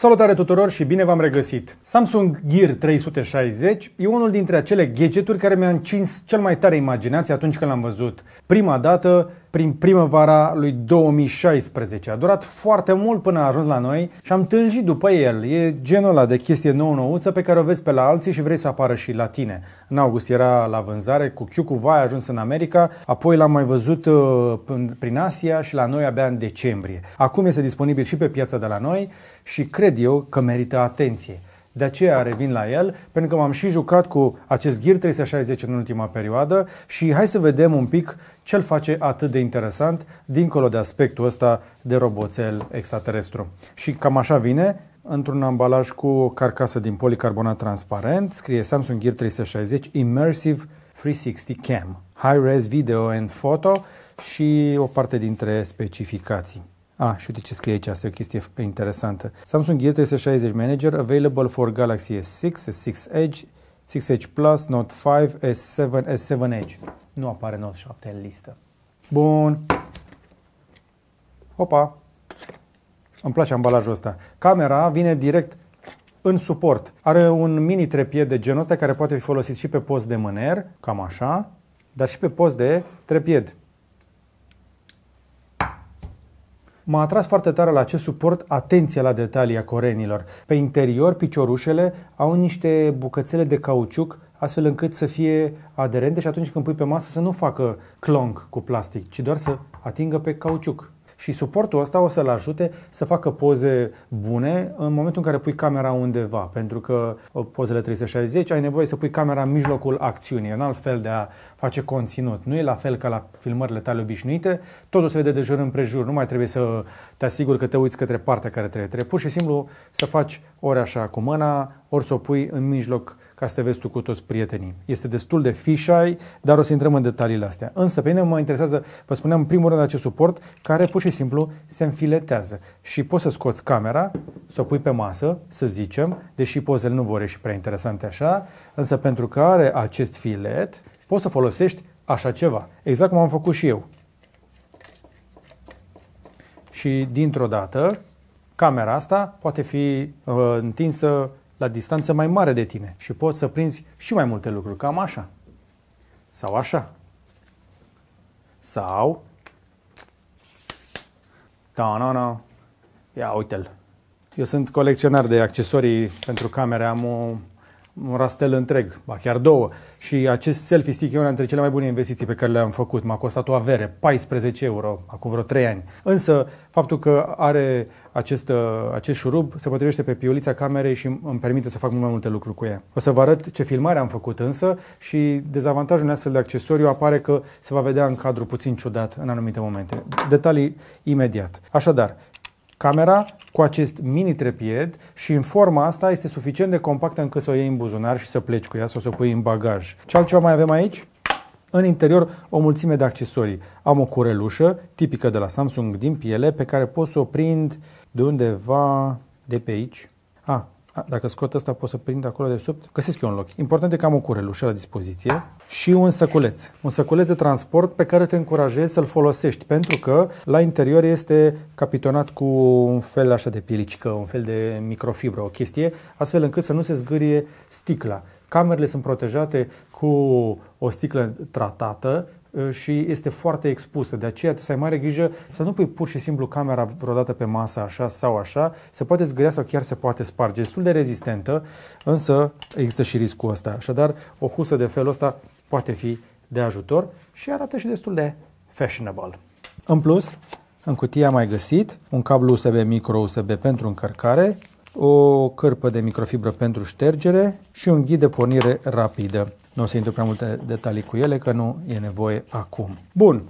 Salutare tuturor și bine v-am regăsit! Samsung Gear 360 e unul dintre acele gadgeturi care mi-a încins cel mai tare imaginație atunci când l-am văzut. Prima dată prin primăvara lui 2016. A durat foarte mult până a ajuns la noi și am tânjit după el. E genul ăla de chestie nou-nouță pe care o vezi pe la alții și vrei să apară și la tine. În august era la vânzare cu Chiu cu Vai, a ajuns în America, apoi l-am mai văzut uh, prin Asia și la noi abia în decembrie. Acum este disponibil și pe piața de la noi și cred eu că merită atenție. De aceea revin la el, pentru că m-am și jucat cu acest Gear 360 în ultima perioadă și hai să vedem un pic ce îl face atât de interesant dincolo de aspectul ăsta de roboțel extraterestru. Și cam așa vine, într-un ambalaj cu o carcasă din policarbonat transparent, scrie Samsung Gear 360 Immersive 360 Cam, High-Res Video and Photo și o parte dintre specificații. Ah, și uite ce scrie aici, asta e o chestie interesantă. Samsung Gear 360 Manager available for Galaxy S6, S6 Edge, 6 Edge Plus, Note 5, S7, S7 Edge. Nu apare Note 7 în listă. Bun. Opa. Îmi place ambalajul ăsta. Camera vine direct în suport. Are un mini trepied de genul ăsta care poate fi folosit și pe post de mâner, cam așa, dar și pe post de trepied. M-a atras foarte tare la acest suport atenția la detalii a corenilor. Pe interior, piciorușele au niște bucățele de cauciuc astfel încât să fie aderente și atunci când pui pe masă să nu facă clonk cu plastic, ci doar să atingă pe cauciuc. Și suportul ăsta o să-l ajute să facă poze bune în momentul în care pui camera undeva, pentru că uh, pozele 360 ai nevoie să pui camera în mijlocul acțiunii, în alt fel de a face conținut. Nu e la fel ca la filmările tale obișnuite, totul se vede de jur împrejur, nu mai trebuie să te asiguri că te uiți către partea care trebuie. Trebuie pur și simplu să faci ori așa cu mâna, ori să o pui în mijloc ca să te vezi tu cu toți prietenii. Este destul de fișai, dar o să intrăm în detaliile astea. Însă pe mine mă interesează, vă spuneam, în primul rând acest suport care pur și simplu se înfiletează și poți să scoți camera, să o pui pe masă, să zicem, deși pozele nu vor ieși prea interesante așa, însă pentru că are acest filet, poți să folosești așa ceva. Exact cum am făcut și eu. Și dintr-o dată, camera asta poate fi uh, întinsă la distanță mai mare de tine și poți să prinzi și mai multe lucruri, cam așa. Sau așa. Sau... Da, na na, Ia uite-l. Eu sunt colecționar de accesorii pentru camere, am o un rastel întreg, ba chiar două. Și acest selfie stick e una dintre cele mai bune investiții pe care le-am făcut. M-a costat o avere, 14 euro, acum vreo 3 ani. Însă, faptul că are acest, uh, acest șurub se potrivește pe piulița camerei și îmi permite să fac mult mai multe lucruri cu ea. O să vă arăt ce filmare am făcut însă și dezavantajul unui astfel de accesoriu apare că se va vedea în cadru puțin ciudat în anumite momente. Detalii imediat. Așadar, camera cu acest mini trepied și în forma asta este suficient de compactă încât să o iei în buzunar și să pleci cu ea sau să o pui în bagaj. Ce altceva mai avem aici? În interior, o mulțime de accesorii. Am o curelușă tipică de la Samsung din piele pe care pot să o prind de undeva de pe aici. A, ah, dacă scot asta pot să prind acolo de sub. Găsesc eu un loc. Important e că am o curelușă la dispoziție și un săculeț. Un săculeț de transport pe care te încurajezi să-l folosești, pentru că la interior este capitonat cu un fel așa de pilicică, un fel de microfibră, o chestie, astfel încât să nu se zgârie sticla. Camerele sunt protejate cu o sticlă tratată Uh, și este foarte expusă. De aceea să ai mare grijă să nu pui pur și simplu camera vreodată pe masă așa sau așa. Se poate zgâria sau chiar se poate sparge. Destul de rezistentă, însă există și riscul ăsta. Așadar, o husă de felul ăsta poate fi de ajutor și arată și destul de fashionable. În plus, în cutie am mai găsit un cablu USB micro USB pentru încărcare, o cărpă de microfibră pentru ștergere și un ghid de pornire rapidă. Nu o să intru prea multe detalii cu ele, că nu e nevoie acum. Bun,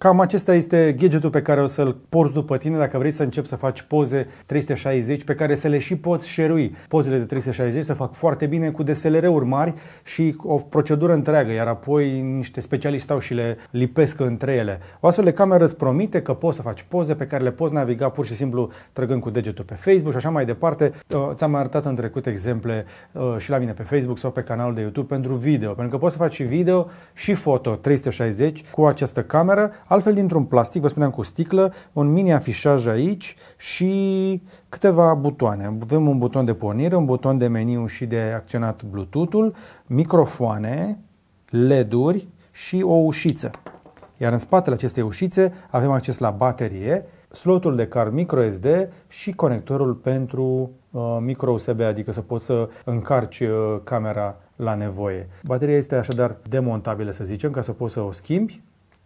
Cam acesta este gadgetul pe care o să-l porți după tine dacă vrei să începi să faci poze 360 pe care să le și poți șerui. Pozele de 360 se fac foarte bine cu DSLR-uri mari și o procedură întreagă, iar apoi niște specialiști stau și le lipesc între ele. O astfel de cameră îți promite că poți să faci poze pe care le poți naviga pur și simplu trăgând cu degetul pe Facebook și așa mai departe. Uh, ți-am arătat în trecut exemple uh, și la mine pe Facebook sau pe canalul de YouTube pentru video, pentru că poți să faci și video și foto 360 cu această cameră Altfel, dintr-un plastic, vă spuneam cu sticlă, un mini afișaj aici și câteva butoane. Avem un buton de pornire, un buton de meniu și de acționat Bluetooth-ul, microfoane, LED-uri și o ușiță. Iar în spatele acestei ușițe avem acces la baterie, slotul de car microSD și conectorul pentru uh, micro USB, adică să poți să încarci uh, camera la nevoie. Bateria este așadar demontabilă, să zicem, ca să poți să o schimbi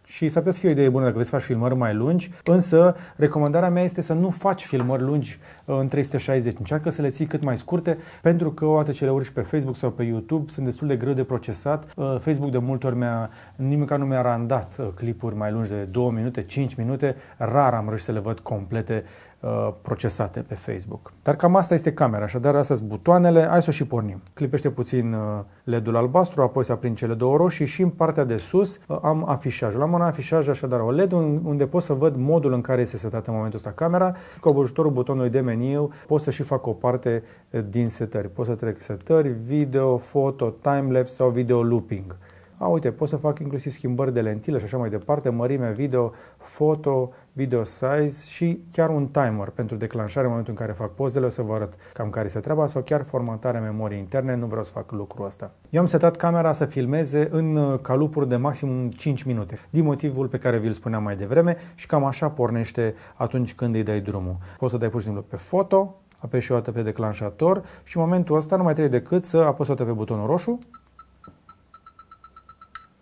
și s-ar putea să fie o idee bună dacă vrei să faci filmări mai lungi, însă recomandarea mea este să nu faci filmări lungi în 360. Încearcă să le ții cât mai scurte, pentru că ce le urci pe Facebook sau pe YouTube sunt destul de greu de procesat. Uh, Facebook de multe ori mi-a, nimic nu mi-a randat uh, clipuri mai lungi de 2 minute, 5 minute, rar am reușit să le văd complete Uh, procesate pe Facebook. Dar cam asta este camera, așadar astea sunt butoanele, hai să o și pornim. Clipește puțin uh, LED-ul albastru, apoi se aprind cele două roșii și în partea de sus uh, am afișajul. Am un afișaj așadar OLED unde pot să văd modul în care este setată în momentul ăsta camera. Cu ajutorul butonului de meniu pot să și fac o parte din setări. Pot să trec setări, video, foto, timelapse sau video looping a, uite, pot să fac inclusiv schimbări de lentile și așa mai departe, mărime video, foto, video size și chiar un timer pentru declanșare în momentul în care fac pozele, o să vă arăt cam care este treaba sau chiar formatarea memoriei interne, nu vreau să fac lucrul ăsta. Eu am setat camera să filmeze în uh, calupuri de maximum 5 minute, din motivul pe care vi-l spuneam mai devreme și cam așa pornește atunci când îi dai drumul. Poți să dai pur și simplu pe foto, apeși o dată pe declanșator și în momentul ăsta nu mai trebuie decât să apăsi o dată pe butonul roșu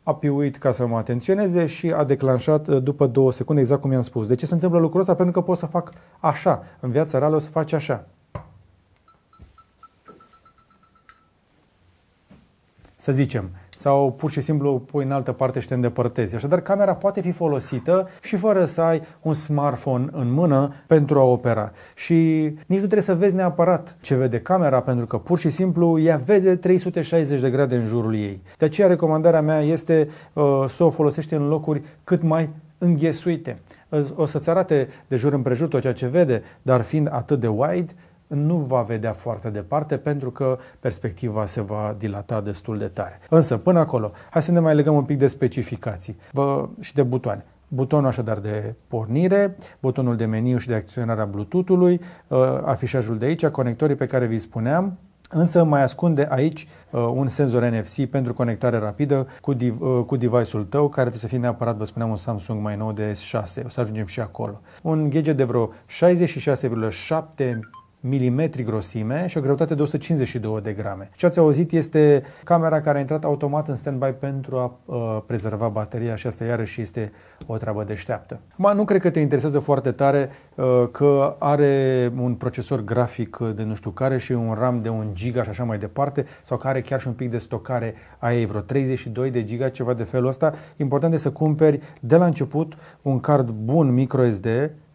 a piuit ca să mă atenționeze și a declanșat uh, după două secunde, exact cum i-am spus. De ce se întâmplă lucrul ăsta? Pentru că pot să fac așa. În viața reală o să faci așa. Să zicem, sau pur și simplu pui în altă parte și te îndepărtezi. Așadar, camera poate fi folosită și fără să ai un smartphone în mână pentru a opera. Și nici nu trebuie să vezi neapărat ce vede camera, pentru că pur și simplu ea vede 360 de grade în jurul ei. De aceea, recomandarea mea este uh, să o folosești în locuri cât mai înghesuite. O să-ți arate de jur împrejur tot ceea ce vede, dar fiind atât de wide, nu va vedea foarte departe pentru că perspectiva se va dilata destul de tare. Însă, până acolo, hai să ne mai legăm un pic de specificații vă, și de butoane. Butonul așadar de pornire, butonul de meniu și de acționarea Bluetooth-ului, uh, afișajul de aici, conectorii pe care vi spuneam, însă mai ascunde aici uh, un senzor NFC pentru conectare rapidă cu, div- uh, cu device-ul tău, care trebuie să fie neapărat, vă spuneam, un Samsung mai nou de S6, o să ajungem și acolo. Un gadget de vreo 66,7 mm grosime și o greutate de 152 de grame. Ce ați auzit este camera care a intrat automat în standby pentru a uh, prezerva bateria și asta iarăși este o treabă deșteaptă. Ma, nu cred că te interesează foarte tare uh, că are un procesor grafic de nu știu care și un RAM de 1 giga și așa mai departe sau că are chiar și un pic de stocare a ei, vreo 32 de giga, ceva de felul ăsta. Important este să cumperi de la început un card bun microSD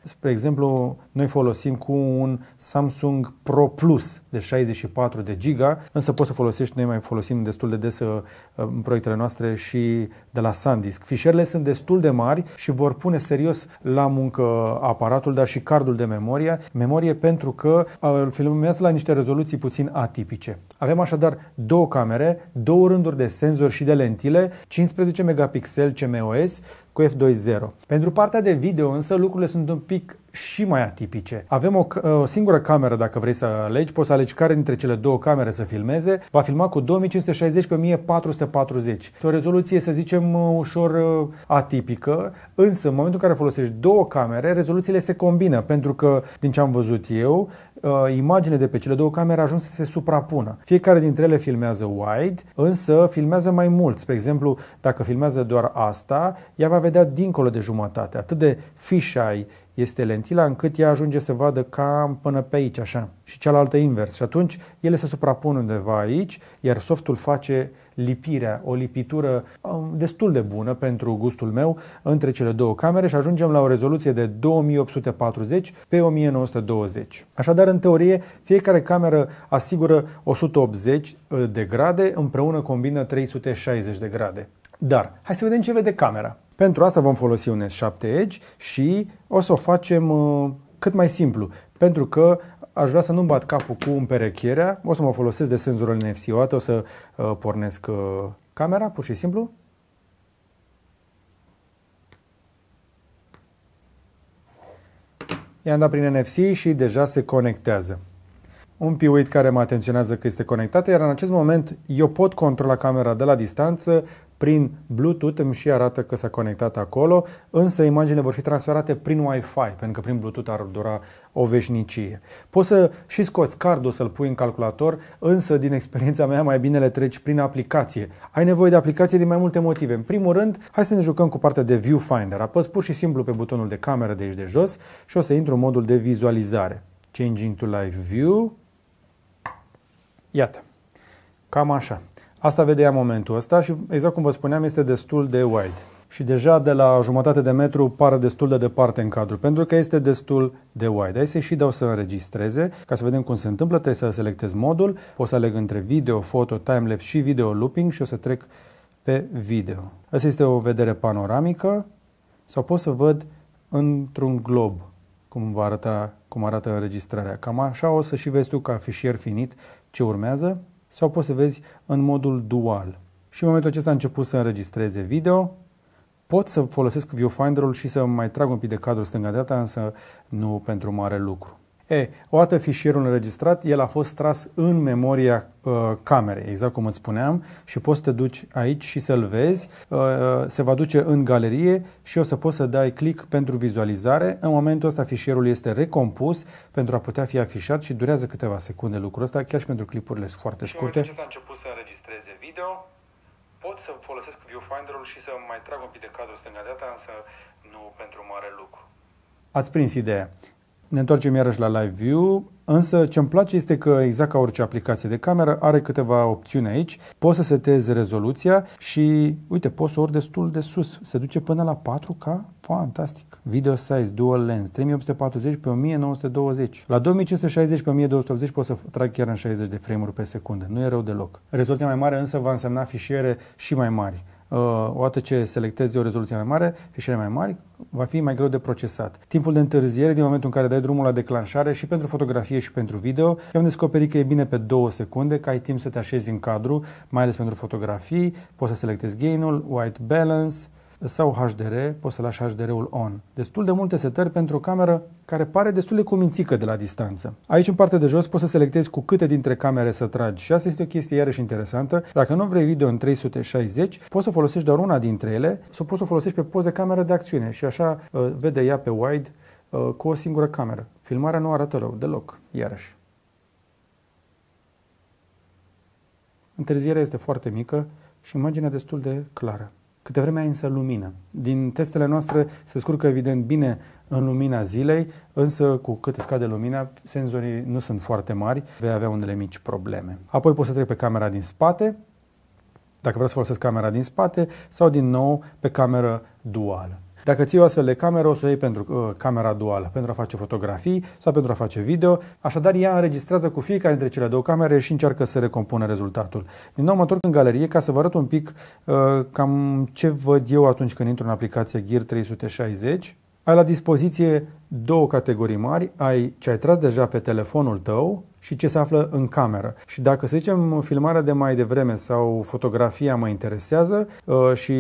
spre exemplu, noi folosim cu un Samsung Pro Plus de 64 de giga, însă poți să folosești, noi mai folosim destul de des în uh, uh, proiectele noastre și de la SanDisk. Fișierele sunt destul de mari și vor pune serios la muncă aparatul, dar și cardul de memorie, memorie pentru că uh, îl filmează la niște rezoluții puțin atipice. Avem așadar două camere, două rânduri de senzori și de lentile, 15 megapixel CMOS cu f2.0. Pentru partea de video însă lucrurile sunt un pic și mai atipice. Avem o, o singură cameră dacă vrei să alegi, poți să alegi care dintre cele două camere să filmeze. Va filma cu 2560 pe 1440. Este o rezoluție, să zicem, ușor uh, atipică, însă în momentul în care folosești două camere, rezoluțiile se combină, pentru că, din ce am văzut eu, uh, imagine de pe cele două camere ajung să se suprapună. Fiecare dintre ele filmează wide, însă filmează mai mult. Spre exemplu, dacă filmează doar asta, ea va vedea dincolo de jumătate. Atât de fisheye este lentila, încât ea ajunge să vadă cam până pe aici, așa, și cealaltă invers. Și atunci ele se suprapun undeva aici, iar softul face lipirea, o lipitură um, destul de bună pentru gustul meu între cele două camere și ajungem la o rezoluție de 2840 pe 1920. Așadar, în teorie, fiecare cameră asigură 180 uh, de grade, împreună combină 360 de grade. Dar, hai să vedem ce vede camera. Pentru asta vom folosi un S7 Edge și o să o facem uh, cât mai simplu, pentru că aș vrea să nu-mi bat capul cu împerechierea, o să mă folosesc de senzorul NFC. O dată o să uh, pornesc uh, camera, pur și simplu. I-am dat prin NFC și deja se conectează un piuit care mă atenționează că este conectată, iar în acest moment eu pot controla camera de la distanță prin Bluetooth, îmi și arată că s-a conectat acolo, însă imaginele vor fi transferate prin Wi-Fi, pentru că prin Bluetooth ar dura o veșnicie. Poți să și scoți cardul să-l pui în calculator, însă din experiența mea mai bine le treci prin aplicație. Ai nevoie de aplicație din mai multe motive. În primul rând, hai să ne jucăm cu partea de viewfinder. Apăs pur și simplu pe butonul de cameră de aici de jos și o să intru în modul de vizualizare. Changing to live view, Iată, cam așa. Asta vedea momentul ăsta și, exact cum vă spuneam, este destul de wide. Și deja de la jumătate de metru pare destul de departe în cadru, pentru că este destul de wide. Hai să și dau să înregistreze, ca să vedem cum se întâmplă. Trebuie să selectez modul, o să aleg între video, foto, timelapse și video looping și o să trec pe video. Asta este o vedere panoramică sau pot să văd într-un glob cum va arăta, cum arată înregistrarea. Cam așa o să și vezi tu ca fișier finit ce urmează sau poți să vezi în modul dual. Și în momentul acesta a început să înregistreze video, pot să folosesc viewfinder-ul și să mai trag un pic de cadru stânga-dreapta, însă nu pentru mare lucru. E, odată fișierul înregistrat, el a fost tras în memoria uh, camerei, exact cum îți spuneam, și poți să te duci aici și să-l vezi. Uh, se va duce în galerie și o să poți să dai click pentru vizualizare. În momentul ăsta fișierul este recompus pentru a putea fi afișat și durează câteva secunde lucrul ăsta, chiar și pentru clipurile foarte scurte. Și a început să înregistreze video, pot să folosesc viewfinder-ul și să mai trag un pic de cadru stânga data, însă nu pentru mare lucru. Ați prins ideea. Ne întoarcem iarăși la Live View, însă ce îmi place este că exact ca orice aplicație de cameră are câteva opțiuni aici. Poți să setezi rezoluția și uite, poți să ori destul de sus, se duce până la 4K, fantastic. Video size dual lens 3840 pe 1920. La 2560 pe 1280 poți să trag chiar în 60 de frame-uri pe secundă, nu e rău deloc. Rezoluția mai mare însă va însemna fișiere și mai mari. Uh, odată ce selectezi o rezoluție mai mare, fișiere mai mari, va fi mai greu de procesat. Timpul de întârziere din momentul în care dai drumul la declanșare și pentru fotografie și pentru video, eu am descoperit că e bine pe două secunde, că ai timp să te așezi în cadru, mai ales pentru fotografii, poți să selectezi gainul, white balance, sau HDR, poți să lași HDR-ul on. Destul de multe setări pentru o cameră care pare destul de comințică de la distanță. Aici, în partea de jos, poți să selectezi cu câte dintre camere să tragi și asta este o chestie iarăși interesantă. Dacă nu vrei video în 360, poți să folosești doar una dintre ele sau poți să folosești pe poze cameră de acțiune și așa uh, vede ea pe wide uh, cu o singură cameră. Filmarea nu arată rău deloc, iarăși. Întârzierea este foarte mică și imaginea destul de clară. Câte vreme ai însă lumină. Din testele noastre se scurcă evident bine în lumina zilei, însă cu cât scade lumina, senzorii nu sunt foarte mari, vei avea unele mici probleme. Apoi poți să trec pe camera din spate, dacă vreau să folosesc camera din spate, sau din nou pe cameră duală. Dacă ții o astfel de cameră, o să o iei pentru uh, camera duală, pentru a face fotografii sau pentru a face video. Așadar, ea înregistrează cu fiecare dintre cele două camere și încearcă să recompune rezultatul. Din nou mă întorc în galerie ca să vă arăt un pic uh, cam ce văd eu atunci când intru în aplicația Gear 360 ai la dispoziție două categorii mari. Ai ce ai tras deja pe telefonul tău și ce se află în cameră. Și dacă, să zicem, filmarea de mai devreme sau fotografia mă interesează uh, și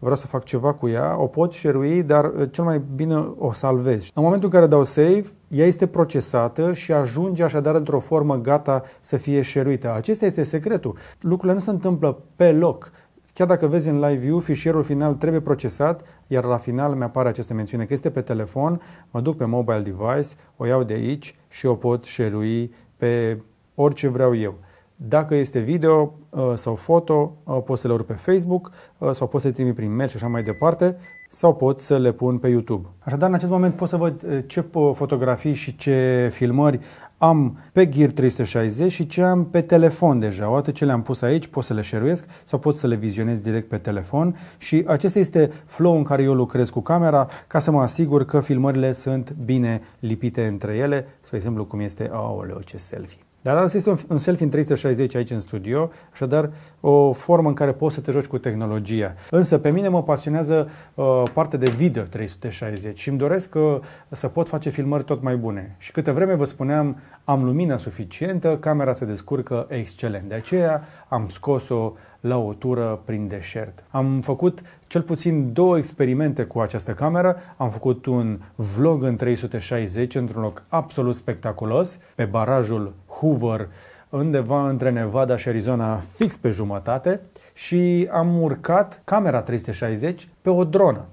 vreau să fac ceva cu ea, o pot șerui, dar uh, cel mai bine o salvez. În momentul în care dau save, ea este procesată și ajunge așadar într-o formă gata să fie șeruită. Acesta este secretul. Lucrurile nu se întâmplă pe loc. Chiar dacă vezi în live view, fișierul final trebuie procesat, iar la final mi-apare această mențiune că este pe telefon, mă duc pe mobile device, o iau de aici și o pot share pe orice vreau eu. Dacă este video uh, sau foto, uh, pot să le urc pe Facebook uh, sau pot să le trimit prin mail și așa mai departe sau pot să le pun pe YouTube. Așadar, în acest moment pot să văd ce fotografii și ce filmări am pe Gear 360 și ce am pe telefon deja. Oate ce le-am pus aici, pot să le share sau pot să le vizionez direct pe telefon și acesta este flow în care eu lucrez cu camera ca să mă asigur că filmările sunt bine lipite între ele, spre exemplu cum este, aoleo, ce selfie. Dar asta este un selfie în 360 aici în studio, așadar o formă în care poți să te joci cu tehnologia. Însă pe mine mă pasionează uh, partea de video 360 și îmi doresc uh, să pot face filmări tot mai bune. Și câte vreme vă spuneam, am lumina suficientă, camera se descurcă excelent. De aceea am scos-o la o tură prin deșert. Am făcut cel puțin două experimente cu această cameră. Am făcut un vlog în 360 într-un loc absolut spectaculos, pe barajul Hoover, undeva între Nevada și Arizona, fix pe jumătate, și am urcat camera 360 pe o dronă.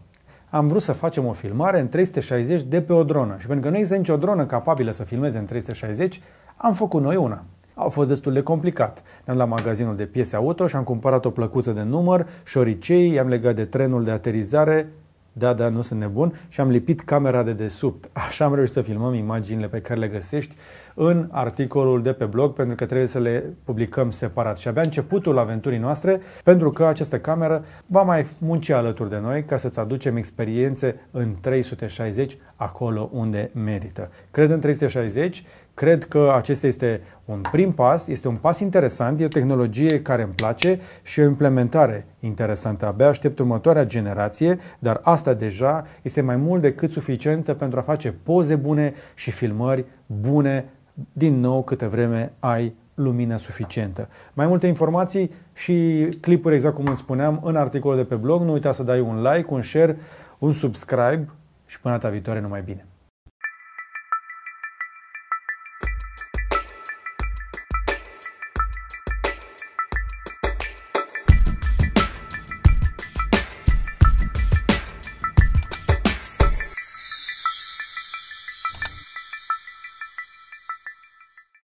Am vrut să facem o filmare în 360 de pe o dronă și pentru că nu există nicio dronă capabilă să filmeze în 360, am făcut noi una. A fost destul de complicat. Ne-am la magazinul de piese auto și am cumpărat o plăcuță de număr, șoricei, i-am legat de trenul de aterizare da, da, nu sunt nebun și am lipit camera de desubt. Așa am reușit să filmăm imaginile pe care le găsești în articolul de pe blog pentru că trebuie să le publicăm separat. Și abia începutul aventurii noastre pentru că această cameră va mai munci alături de noi ca să-ți aducem experiențe în 360 acolo unde merită. Cred în 360 Cred că acesta este un prim pas, este un pas interesant, e o tehnologie care îmi place și o implementare interesantă. Abia aștept următoarea generație, dar asta deja este mai mult decât suficientă pentru a face poze bune și filmări bune, din nou câte vreme ai lumină suficientă. Mai multe informații și clipuri, exact cum îmi spuneam, în articolul de pe blog. Nu uita să dai un like, un share, un subscribe și până data viitoare numai bine!